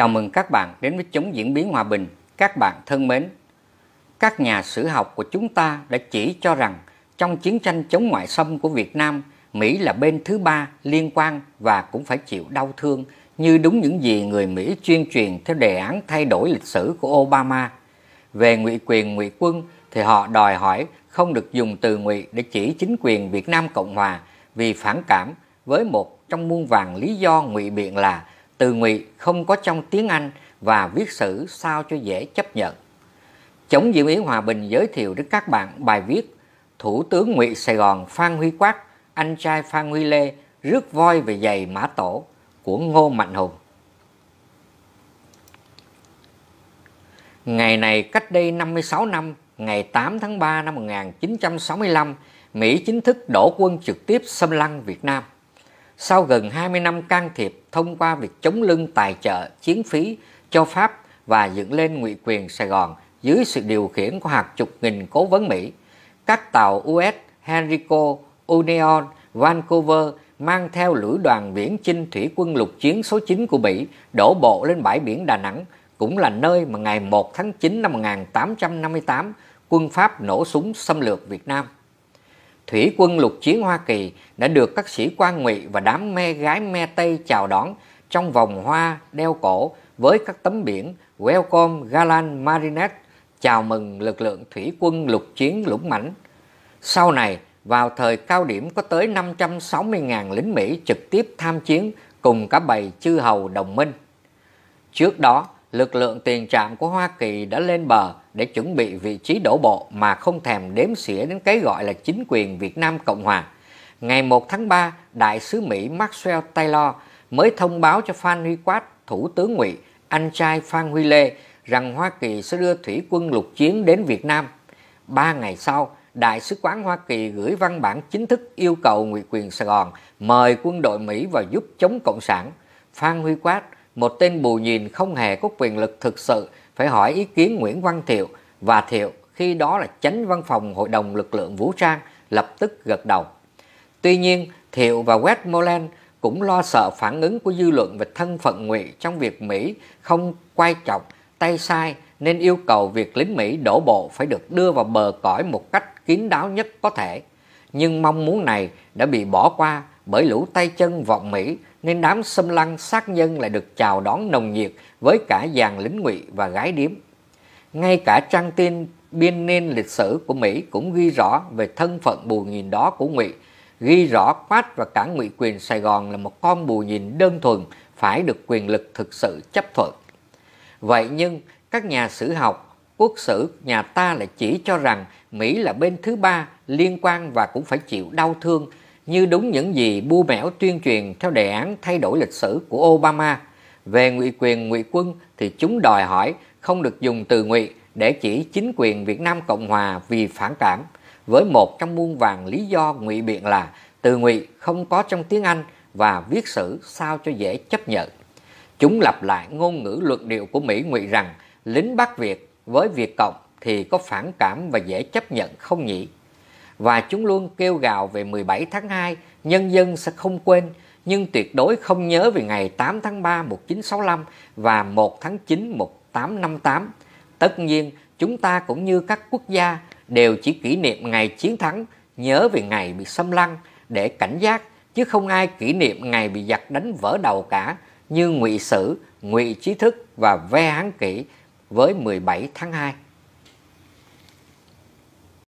Chào mừng các bạn đến với Chống Diễn biến Hòa bình. Các bạn thân mến, các nhà sử học của chúng ta đã chỉ cho rằng trong chiến tranh chống ngoại xâm của Việt Nam, Mỹ là bên thứ ba liên quan và cũng phải chịu đau thương như đúng những gì người Mỹ chuyên truyền theo đề án thay đổi lịch sử của Obama. Về ngụy quyền ngụy quân thì họ đòi hỏi không được dùng từ ngụy để chỉ chính quyền Việt Nam Cộng Hòa vì phản cảm với một trong muôn vàng lý do ngụy biện là từ ngụy không có trong tiếng Anh và viết sử sao cho dễ chấp nhận. Chống diễn biến Hòa Bình giới thiệu đến các bạn bài viết Thủ tướng ngụy Sài Gòn Phan Huy Quát, anh trai Phan Huy Lê rước voi về giày mã tổ của Ngô Mạnh Hùng. Ngày này cách đây 56 năm, ngày 8 tháng 3 năm 1965, Mỹ chính thức đổ quân trực tiếp xâm lăng Việt Nam. Sau gần 20 năm can thiệp thông qua việc chống lưng tài trợ chiến phí cho Pháp và dựng lên ngụy quyền Sài Gòn dưới sự điều khiển của hàng chục nghìn cố vấn Mỹ, các tàu US Henrico, Union, Vancouver mang theo lữ đoàn viễn chinh thủy quân lục chiến số 9 của Mỹ đổ bộ lên bãi biển Đà Nẵng, cũng là nơi mà ngày 1 tháng 9 năm 1858 quân Pháp nổ súng xâm lược Việt Nam thủy quân lục chiến Hoa Kỳ đã được các sĩ quan Ngụy và đám me gái me Tây chào đón trong vòng hoa đeo cổ với các tấm biển Welcome Galan Marinette chào mừng lực lượng thủy quân lục chiến Lũng Mãnh. Sau này, vào thời cao điểm có tới 560.000 lính Mỹ trực tiếp tham chiến cùng cả bầy chư hầu đồng minh. Trước đó, lực lượng tiền trạm của Hoa Kỳ đã lên bờ để chuẩn bị vị trí đổ bộ mà không thèm đếm xỉa đến cái gọi là chính quyền Việt Nam Cộng Hòa. Ngày 1 tháng 3, Đại sứ Mỹ Maxwell Taylor mới thông báo cho Phan Huy Quát, Thủ tướng Ngụy, anh trai Phan Huy Lê rằng Hoa Kỳ sẽ đưa thủy quân lục chiến đến Việt Nam. Ba ngày sau, Đại sứ quán Hoa Kỳ gửi văn bản chính thức yêu cầu Ngụy quyền Sài Gòn mời quân đội Mỹ vào giúp chống Cộng sản. Phan Huy Quát một tên bù nhìn không hề có quyền lực thực sự phải hỏi ý kiến Nguyễn Văn Thiệu và Thiệu khi đó là chánh văn phòng Hội đồng lực lượng vũ trang lập tức gật đầu. Tuy nhiên, Thiệu và Westmoreland cũng lo sợ phản ứng của dư luận về thân phận ngụy trong việc Mỹ không quay trọng tay sai nên yêu cầu việc lính Mỹ đổ bộ phải được đưa vào bờ cõi một cách kín đáo nhất có thể. Nhưng mong muốn này đã bị bỏ qua bởi lũ tay chân vọng Mỹ nên đám xâm lăng sát nhân lại được chào đón nồng nhiệt với cả dàn lính ngụy và gái điếm. Ngay cả trang tin biên niên lịch sử của Mỹ cũng ghi rõ về thân phận bù nhìn đó của ngụy, ghi rõ Quát và cả ngụy quyền Sài Gòn là một con bù nhìn đơn thuần phải được quyền lực thực sự chấp thuận. Vậy nhưng các nhà sử học, quốc sử nhà ta lại chỉ cho rằng Mỹ là bên thứ ba liên quan và cũng phải chịu đau thương như đúng những gì bu mẻo tuyên truyền theo đề án thay đổi lịch sử của Obama. Về ngụy quyền ngụy quân thì chúng đòi hỏi không được dùng từ ngụy để chỉ chính quyền Việt Nam Cộng Hòa vì phản cảm, với một trong muôn vàng lý do ngụy biện là từ ngụy không có trong tiếng Anh và viết sử sao cho dễ chấp nhận. Chúng lặp lại ngôn ngữ luận điệu của Mỹ ngụy rằng lính Bắc Việt với Việt Cộng thì có phản cảm và dễ chấp nhận không nhỉ? và chúng luôn kêu gào về 17 tháng 2, nhân dân sẽ không quên nhưng tuyệt đối không nhớ về ngày 8 tháng 3 1965 và 1 tháng 9 1858. Tất nhiên, chúng ta cũng như các quốc gia đều chỉ kỷ niệm ngày chiến thắng, nhớ về ngày bị xâm lăng để cảnh giác chứ không ai kỷ niệm ngày bị giặc đánh vỡ đầu cả như ngụy sử, ngụy trí thức và ve hán kỷ với 17 tháng 2.